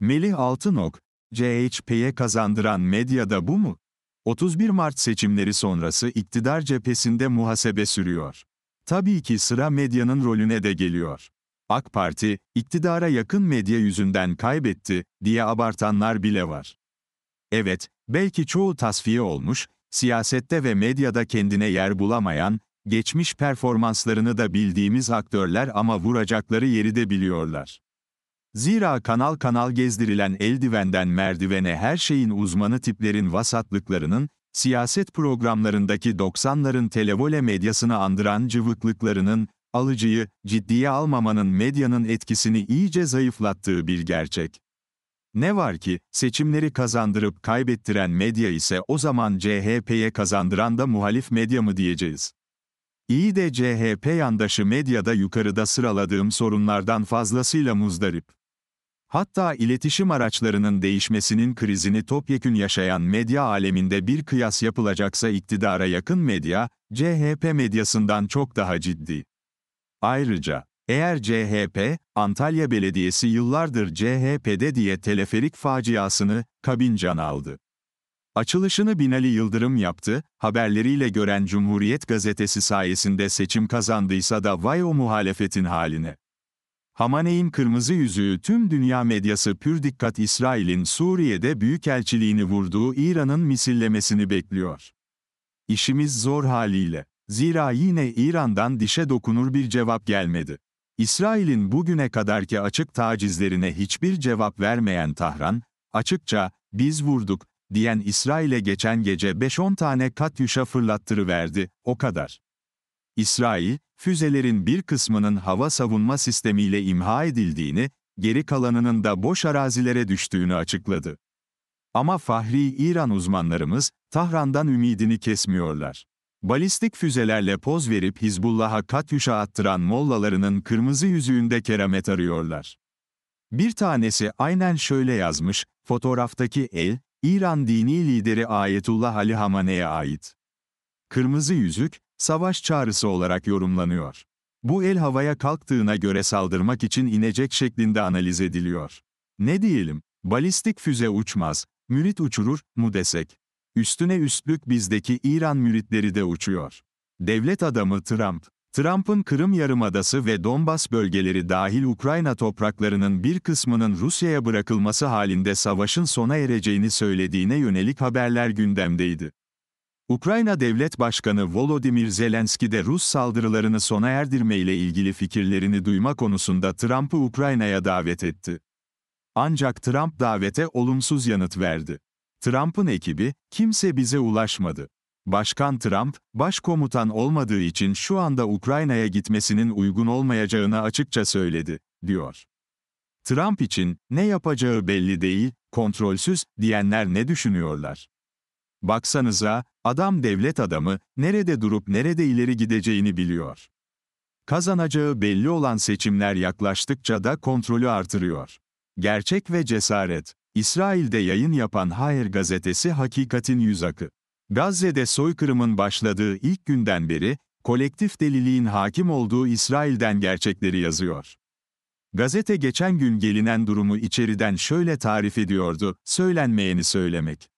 Melih Altınok, CHP'ye kazandıran medyada bu mu? 31 Mart seçimleri sonrası iktidar cephesinde muhasebe sürüyor. Tabii ki sıra medyanın rolüne de geliyor. AK Parti, iktidara yakın medya yüzünden kaybetti, diye abartanlar bile var. Evet, belki çoğu tasfiye olmuş, siyasette ve medyada kendine yer bulamayan, geçmiş performanslarını da bildiğimiz aktörler ama vuracakları yeri de biliyorlar. Zira kanal kanal gezdirilen eldivenden merdivene her şeyin uzmanı tiplerin vasatlıklarının, siyaset programlarındaki 90'ların televole medyasını andıran cıvıklıklarının, alıcıyı ciddiye almamanın medyanın etkisini iyice zayıflattığı bir gerçek. Ne var ki, seçimleri kazandırıp kaybettiren medya ise o zaman CHP'ye kazandıran da muhalif medya mı diyeceğiz? İyi de CHP yandaşı medyada yukarıda sıraladığım sorunlardan fazlasıyla muzdarip hatta iletişim araçlarının değişmesinin krizini topyekün yaşayan medya aleminde bir kıyas yapılacaksa iktidara yakın medya, CHP medyasından çok daha ciddi. Ayrıca, eğer CHP, Antalya Belediyesi yıllardır CHP'de diye teleferik faciasını Kabincan aldı. Açılışını Binali Yıldırım yaptı, haberleriyle gören Cumhuriyet gazetesi sayesinde seçim kazandıysa da vay o muhalefetin haline. Hamaney'in kırmızı yüzüğü tüm dünya medyası pür dikkat İsrail'in Suriye'de büyükelçiliğini vurduğu İran'ın misillemesini bekliyor. İşimiz zor haliyle. Zira yine İran'dan dişe dokunur bir cevap gelmedi. İsrail'in bugüne kadarki açık tacizlerine hiçbir cevap vermeyen Tahran, açıkça, biz vurduk, diyen İsrail'e geçen gece 5-10 tane katyuşa fırlattırıverdi, o kadar. İsrail, füzelerin bir kısmının hava savunma sistemiyle imha edildiğini, geri kalanının da boş arazilere düştüğünü açıkladı. Ama Fahri İran uzmanlarımız, Tahran'dan ümidini kesmiyorlar. Balistik füzelerle poz verip Hizbullah'a katyuşa attıran mollalarının kırmızı yüzüğünde keramet arıyorlar. Bir tanesi aynen şöyle yazmış, fotoğraftaki el, İran dini lideri Ayetullah Ali Hamane'ye ait. Kırmızı yüzük, savaş çağrısı olarak yorumlanıyor. Bu el havaya kalktığına göre saldırmak için inecek şeklinde analiz ediliyor. Ne diyelim, balistik füze uçmaz, mürit uçurur mu desek? Üstüne üstlük bizdeki İran müritleri de uçuyor. Devlet adamı Trump, Trump'ın Kırım Yarımadası ve Donbas bölgeleri dahil Ukrayna topraklarının bir kısmının Rusya'ya bırakılması halinde savaşın sona ereceğini söylediğine yönelik haberler gündemdeydi. Ukrayna Devlet Başkanı Volodymyr Zelenski de Rus saldırılarını sona erdirmeyle ilgili fikirlerini duyma konusunda Trump'ı Ukrayna'ya davet etti. Ancak Trump davete olumsuz yanıt verdi. Trump'ın ekibi, kimse bize ulaşmadı. Başkan Trump, başkomutan olmadığı için şu anda Ukrayna'ya gitmesinin uygun olmayacağını açıkça söyledi, diyor. Trump için ne yapacağı belli değil, kontrolsüz diyenler ne düşünüyorlar? Baksanıza, adam devlet adamı, nerede durup nerede ileri gideceğini biliyor. Kazanacağı belli olan seçimler yaklaştıkça da kontrolü artırıyor. Gerçek ve cesaret. İsrail'de yayın yapan Hayır gazetesi hakikatin yüz akı. Gazze'de soykırımın başladığı ilk günden beri, kolektif deliliğin hakim olduğu İsrail'den gerçekleri yazıyor. Gazete geçen gün gelinen durumu içeriden şöyle tarif ediyordu, söylenmeyeni söylemek.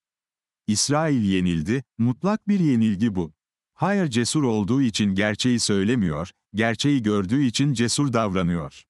İsrail yenildi, mutlak bir yenilgi bu. Hayır cesur olduğu için gerçeği söylemiyor, gerçeği gördüğü için cesur davranıyor.